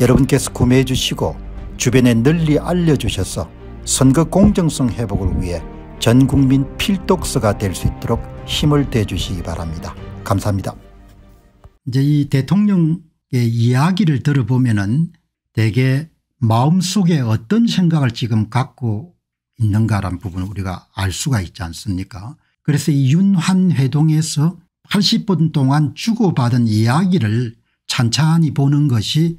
여러분께서 구매해 주시고 주변에 널리 알려주셔서 선거 공정성 회복을 위해 전국민 필독서가 될 수 있도록 힘을 대주시기 바랍니다. 감사합니다. 이제 이 대통령의 이야기를 들어보면 은 대개 마음속에 어떤 생각을 지금 갖고 있는가란 부분을 우리가 알 수가 있지 않습니까 그래서 이 윤환 회동에서 80분 동안 주고받은 이야기를 찬찬히 보는 것이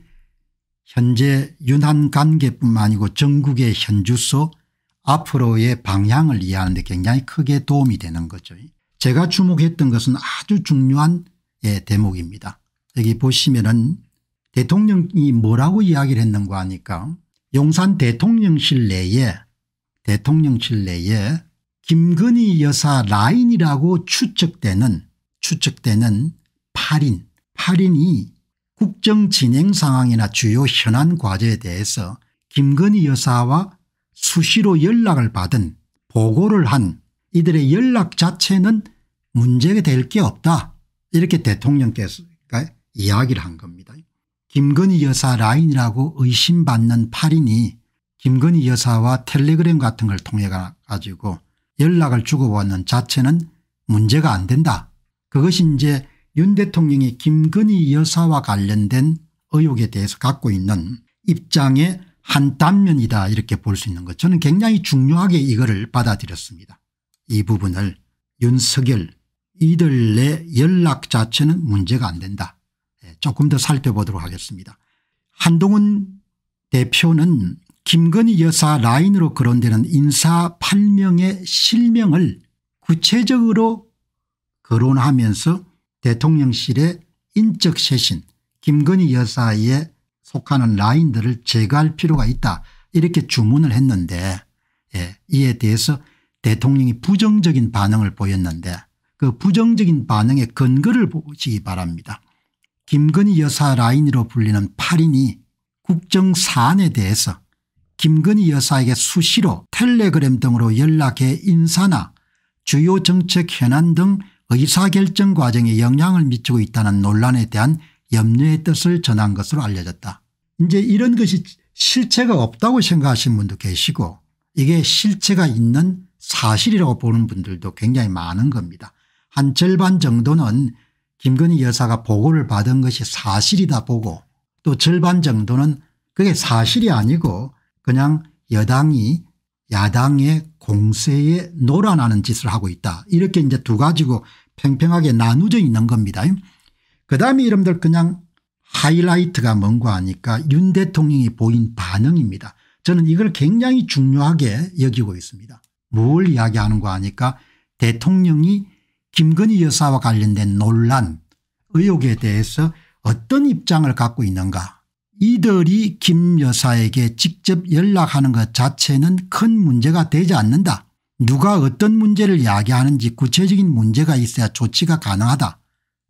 현재 윤한 관계뿐만 아니고 전국의 현주소 앞으로의 방향을 이해하는 데 굉장히 크게 도움이 되는 거죠. 제가 주목했던 것은 아주 중요한 예, 대목입니다. 여기 보시면은 대통령이 뭐라고 이야기를 했는가 하니까 용산 대통령실 내에 대통령실 내에 김건희 여사 라인이라고 추측되는 추측되는 8인 8인이 국정 진행 상황이나 주요 현안 과제에 대해서 김건희 여사와 수시로 연락을 받은 보고를 한 이들의 연락 자체는 문제될 가게 없다 이렇게 대통령께서 이야기를 한 겁니다. 김건희 여사 라인이라고 의심받는 8인이 김건희 여사와 텔레그램 같은 걸 통해 가지고 연락을 주고받는 자체는 문제가 안 된다. 그것이 이제 윤 대통령이 김건희 여사와 관련된 의혹에 대해서 갖고 있는 입장의 한 단면이다 이렇게 볼 수 있는 것 저는 굉장히 중요하게 이거를 받아들였습니다. 이 부분을 윤석열 이들 내 연락 자체는 문제가 안 된다. 예, 조금 더 살펴보도록 하겠습니다. 한동훈 대표는 김건희 여사 라인으로 거론되는 인사 8명의 실명을 구체적으로 거론하면서 대통령실의 인적 쇄신 김건희 여사에 속하는 라인들을 제거할 필요가 있다 이렇게 주문을 했는데 예, 이에 대해서 대통령이 부정적인 반응을 보였는데 그 부정적인 반응의 근거를 보시기 바랍니다. 김건희 여사 라인으로 불리는 8인이 국정 사안에 대해서 김건희 여사에게 수시로 텔레그램 등으로 연락해 인사나 주요 정책 현안 등 의사결정 어, 과정에 영향을 미치고 있다는 논란에 대한 염려의 뜻을 전한 것으로 알려졌다. 이제 이런 것이 실체가 없다고 생각하시는 분도 계시고 이게 실체가 있는 사실이라고 보는 분들도 굉장히 많은 겁니다. 한 절반 정도는 김건희 여사가 보고를 받은 것이 사실이다 보고 또 절반 정도는 그게 사실이 아니고 그냥 여당이 야당의 공세에 놀아나는 짓을 하고 있다. 이렇게 이제 두 가지고 팽팽하게 나누져 있는 겁니다. 그 다음에 여러분들 그냥 하이라이트가 뭔가 하니까 윤 대통령이 보인 반응입니다. 저는 이걸 굉장히 중요하게 여기고 있습니다. 뭘이야기하는거 하니까 대통령이 김건희 여사와 관련된 논란 의혹에 대해서 어떤 입장을 갖고 있는가 이들이 김 여사에게 직접 연락하는 것 자체는 큰 문제가 되지 않는다. 누가 어떤 문제를 야기하는지 구체적인 문제가 있어야 조치가 가능하다.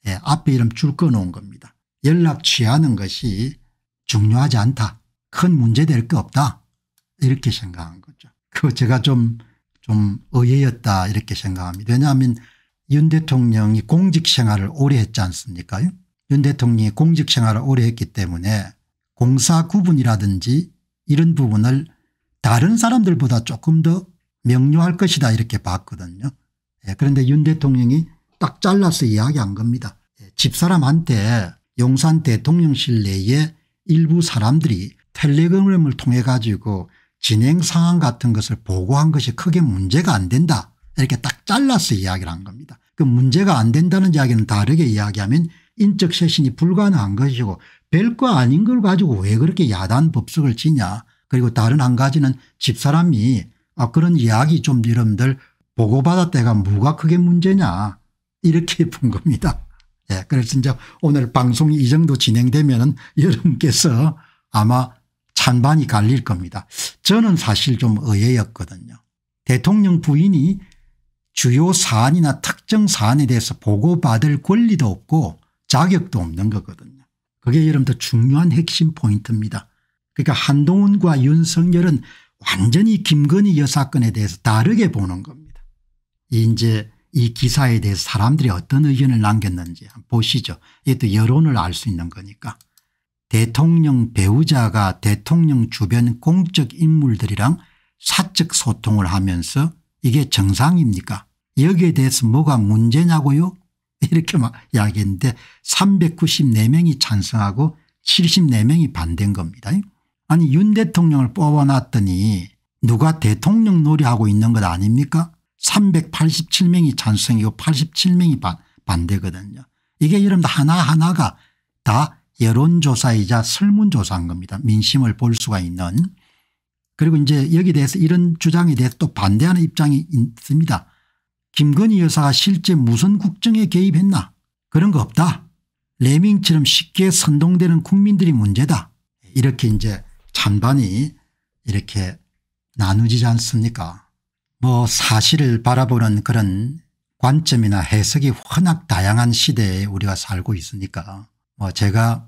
예, 앞에 이름 줄 꺼놓은 겁니다. 연락 취하는 것이 중요하지 않다. 큰 문제 될 거 없다. 이렇게 생각한 거죠. 그 제가 좀, 좀 의외였다. 이렇게 생각합니다. 왜냐하면 윤 대통령이 공직 생활을 오래 했지 않습니까? 윤 대통령이 공직 생활을 오래 했기 때문에 공사 구분이라든지 이런 부분을 다른 사람들보다 조금 더 명료할 것이다 이렇게 봤거든요. 예, 그런데 윤 대통령이 딱 잘라서 이야기한 겁니다. 예, 집사람한테 용산 대통령실 내에 일부 사람들이 텔레그램을 통해 가지고 진행 상황 같은 것을 보고한 것이 크게 문제가 안 된다 이렇게 딱 잘라서 이야기를 한 겁니다. 그 문제가 안 된다는 이야기는 다르게 이야기하면 인적 쇄신이 불가능한 것이고 별거 아닌 걸 가지고 왜 그렇게 야단 법석을 치냐 그리고 다른 한 가지는 집사람이 아 그런 이야기 좀 여러분들 보고받았다가 뭐가 크게 문제냐 이렇게 본 겁니다. 예, 그래서 이제 오늘 방송이 이 정도 진행되면 은 여러분께서 아마 찬반이 갈릴 겁니다. 저는 사실 좀 의외였거든요. 대통령 부인이 주요 사안이나 특정 사안에 대해서 보고받을 권리도 없고 자격도 없는 거거든요. 그게 여러분들 중요한 핵심 포인트입니다. 그러니까 한동훈과 윤석열은 완전히 김건희 여사건에 대해서 다르게 보는 겁니다. 이제 이 기사에 대해서 사람들이 어떤 의견을 남겼는지 보시죠. 이것도 여론을 알 수 있는 거니까. 대통령 배우자가 대통령 주변 공적 인물들이랑 사적 소통을 하면서 이게 정상입니까 여기에 대해서 뭐가 문제냐고요 이렇게 막 이야기했는데 394명이 찬성하고 74명이 반대인 겁니다. 아니 윤 대통령을 뽑아놨더니 누가 대통령 놀이하고 있는 것 아닙니까 387명이 찬성이고 87명이 반, 반대거든요. 이게 여러분 하나하나가 다 여론조사이자 설문조사인 겁니다. 민심을 볼 수가 있는. 그리고 이제 여기 대해서 이런 주장에 대해서 또 반대하는 입장이 있습니다. 김건희 여사가 실제 무슨 국정에 개입했나 그런 거 없다. 레밍처럼 쉽게 선동되는 국민들이 문제다. 이렇게 이제 찬반이 이렇게 나누지지 않습니까 뭐 사실을 바라보는 그런 관점이나 해석이 워낙 다양한 시대에 우리가 살고 있으니까 뭐 제가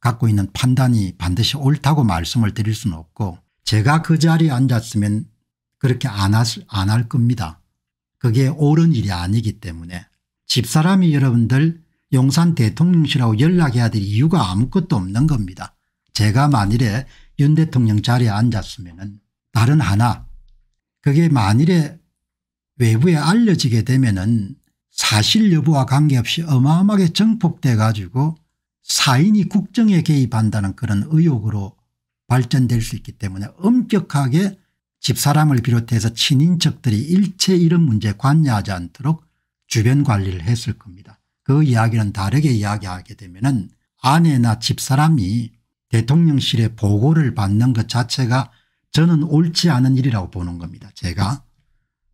갖고 있는 판단이 반드시 옳다고 말씀을 드릴 수는 없고 제가 그 자리에 앉았으면 그렇게 안 할 겁니다. 그게 옳은 일이 아니기 때문에 집사람이 여러분들 용산 대통령실하고 연락해야 될 이유가 아무것도 없는 겁니다. 제가 만일에 윤 대통령 자리에 앉았으면 다른 하나 그게 만일에 외부에 알려지게 되면 은 사실 여부와 관계없이 어마어마하게 정폭돼 가지고 사인이 국정에 개입한다는 그런 의혹으로 발전될 수 있기 때문에 엄격하게 집사람을 비롯해서 친인척들이 일체 이런 문제에 관여하지 않도록 주변 관리를 했을 겁니다. 그 이야기는 다르게 이야기하게 되면 은 아내나 집사람이 대통령실에 보고를 받는 것 자체가 저는 옳지 않은 일이라고 보는 겁니다. 제가.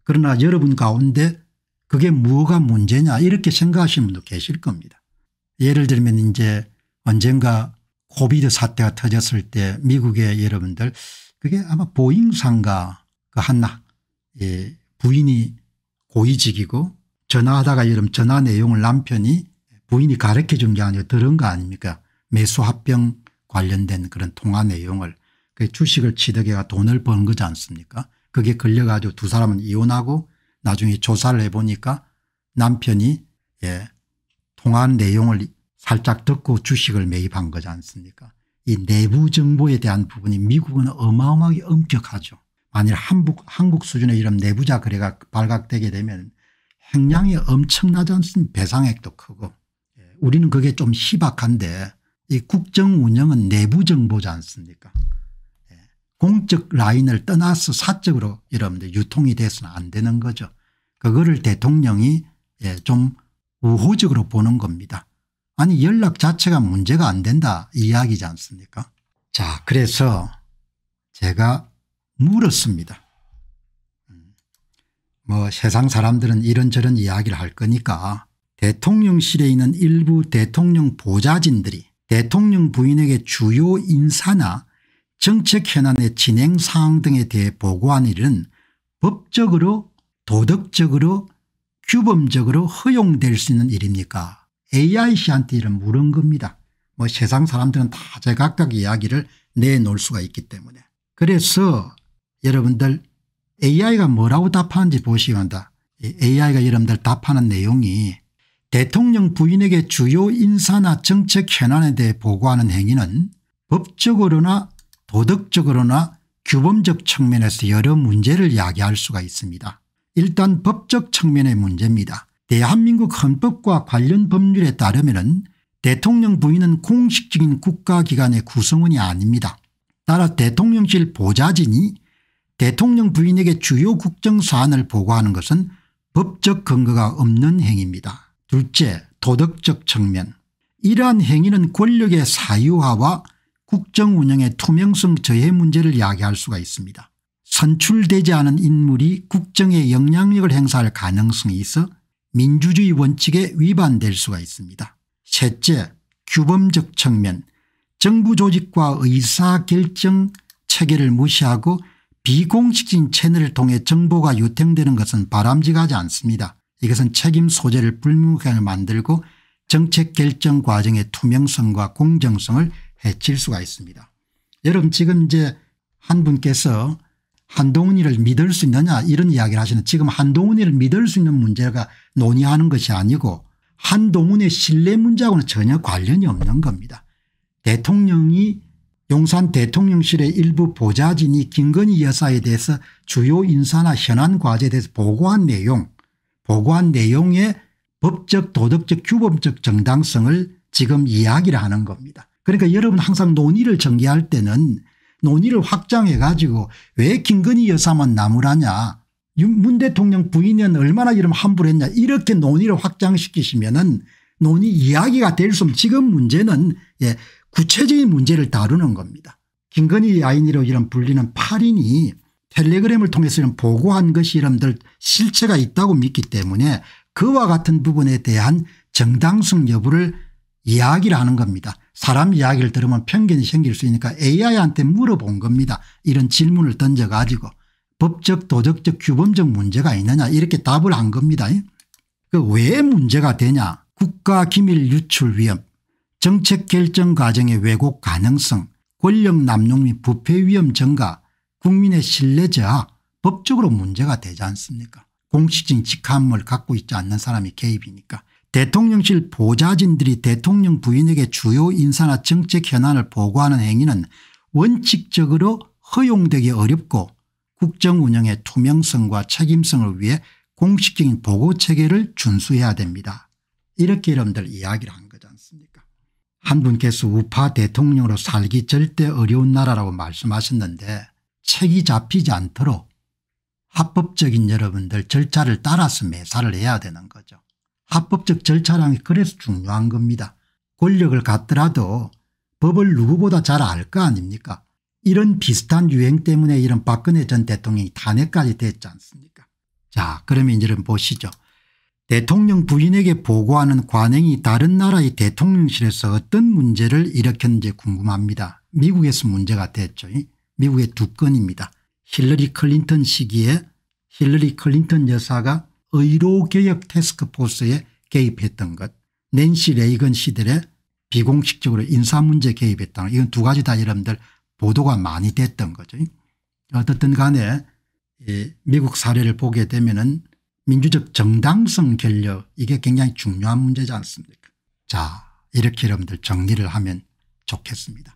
그러나 여러분 가운데 그게 뭐가 문제냐 이렇게 생각하시는 분도 계실 겁니다. 예를 들면 이제 언젠가 코비드 사태가 터졌을 때 미국의 여러분들 그게 아마 보잉 상가 그 한나 예, 부인이 고위직이고 전화하다가 이런 전화 내용을 남편이 부인이 가르쳐 준 게 아니고 들은 거 아닙니까 매수합병 관련된 그런 통화 내용을 그 주식을 취득해가 돈을 번 거지 않습니까 그게 걸려가지고 두 사람은 이혼하고 나중에 조사를 해보니까 남편이 예, 통화한 내용을 살짝 듣고 주식을 매입한 거지 않습니까 이 내부 정보에 대한 부분이 미국은 어마어마하게 엄격하죠. 만일 한국, 한국 수준의 이런 내부자 거래가 발각되게 되면 행량이 엄청나지 않습니까 배상액도 크고 예, 우리는 그게 좀 희박한데 이 국정 운영은 내부 정보지 않습니까 예, 공적 라인을 떠나서 사적으로 여러분들 유통이 돼서는 안 되는 거죠. 그거를 대통령이 예, 좀 우호적으로 보는 겁니다. 아니 연락 자체가 문제가 안 된다 이야기지 않습니까 자 그래서 제가 물었습니다. 음, 뭐 세상 사람들은 이런저런 이야기를 할 거니까 대통령실에 있는 일부 대통령 보좌진들이 대통령 부인에게 주요 인사나 정책 현안의 진행 사항 등에 대해 보고한 일은 법적으로 도덕적으로 규범적으로 허용될 수 있는 일입니까 AI 씨한테 이를 물은 겁니다. 뭐 세상 사람들은 다 제각각 이야기를 내놓을 수가 있기 때문에. 그래서 여러분들 AI가 뭐라고 답하는지 보시기 다 AI가 여러분들 답하는 내용이 대통령 부인에게 주요 인사나 정책 현안에 대해 보고하는 행위는 법적으로나 도덕적으로나 규범적 측면에서 여러 문제를 야기할 수가 있습니다. 일단 법적 측면의 문제입니다. 대한민국 헌법과 관련 법률에 따르면 대통령 부인은 공식적인 국가기관의 구성원이 아닙니다. 따라 대통령실 보좌진이 대통령 부인에게 주요 국정사안을 보고하는 것은 법적 근거가 없는 행위입니다. 둘째 도덕적 측면 이러한 행위는 권력의 사유화와 국정운영의 투명성 저해 문제를 야기할 수가 있습니다. 선출되지 않은 인물이 국정에 영향력을 행사할 가능성이 있어 민주주의 원칙에 위반될 수가 있습니다. 셋째 규범적 측면 정부 조직과 의사결정 체계를 무시하고 비공식적인 채널을 통해 정보가 유통되는 것은 바람직하지 않습니다. 이것은 책임 소재를 불명하게 만들고 정책 결정 과정의 투명성과 공정성을 해칠 수가 있습니다. 여러분 지금 이제 한 분께서 한동훈이를 믿을 수 있느냐 이런 이야기를 하시는 지금 한동훈이를 믿을 수 있는 문제가 논의하는 것이 아니고 한동훈의 신뢰 문제하고는 전혀 관련이 없는 겁니다. 대통령이 용산 대통령실의 일부 보좌진이 김건희 여사에 대해서 주요 인사나 현안 과제에 대해서 보고한 내용 보고한 내용의 법적 도덕적 규범적 정당성을 지금 이야기를 하는 겁니다. 그러니까 여러분 항상 논의를 전개할 때는 논의를 확장해 가지고 왜 김건희 여사만 나무라냐 문 대통령 부인은 얼마나 이름 함부로 했냐 이렇게 논의를 확장시키시면은 논의 이야기가 될 수 없는 지금 문제는 예 구체적인 문제를 다루는 겁니다. 김건희 야인이로 이름 불리는 8인이 텔레그램을 통해서 이런 보고한 것이 이런들 실체가 있다고 믿기 때문에 그와 같은 부분에 대한 정당성 여부를 이야기를 하는 겁니다. 사람 이야기를 들으면 편견이 생길 수 있으니까 AI한테 물어본 겁니다. 이런 질문을 던져가지고 법적 도덕적 규범적 문제가 있느냐 이렇게 답을 한 겁니다. 그왜 문제가 되냐 국가기밀 유출 위험 정책결정 과정의 왜곡 가능성 권력 남용 및 부패 위험 증가 국민의 신뢰 저하 법적으로 문제가 되지 않습니까 공식적인 직함을 갖고 있지 않는 사람이 개입이니까 대통령실 보좌진들이 대통령 부인에게 주요 인사나 정책 현안을 보고하는 행위는 원칙적으로 허용되기 어렵고 국정운영의 투명성과 책임성을 위해 공식적인 보고체계를 준수해야 됩니다. 이렇게 여러분들 이야기를 한 거지 않습니까 한 분께서 우파 대통령으로 살기 절대 어려운 나라라고 말씀하셨는데 책이 잡히지 않도록 합법적인 여러분들 절차를 따라서 매사를 해야 되는 거죠. 합법적 절차라는 게 그래서 중요한 겁니다. 권력을 갖더라도 법을 누구보다 잘 알 거 아닙니까 이런 비슷한 유행 때문에 이런 박근혜 전 대통령이 탄핵까지 됐지 않습니까 자 그러면 이제 보시죠. 대통령 부인에게 보고하는 관행이 다른 나라의 대통령실에서 어떤 문제를 일으켰는지 궁금합니다. 미국에서 문제가 됐죠. 미국의 두 건입니다. 힐러리 클린턴 시기에 힐러리 클린턴 여사가 의료개혁 테스크포스에 개입했던 것 낸시 레이건 시들의 비공식적으로 인사문제 개입했다는 이건 두 가지 다 여러분들 보도가 많이 됐던 거죠. 어떻든 간에 예, 미국 사례를 보게 되면 은 민주적 정당성 결력 이게 굉장히 중요한 문제지 않습니까 자 이렇게 여러분들 정리를 하면 좋겠습니다.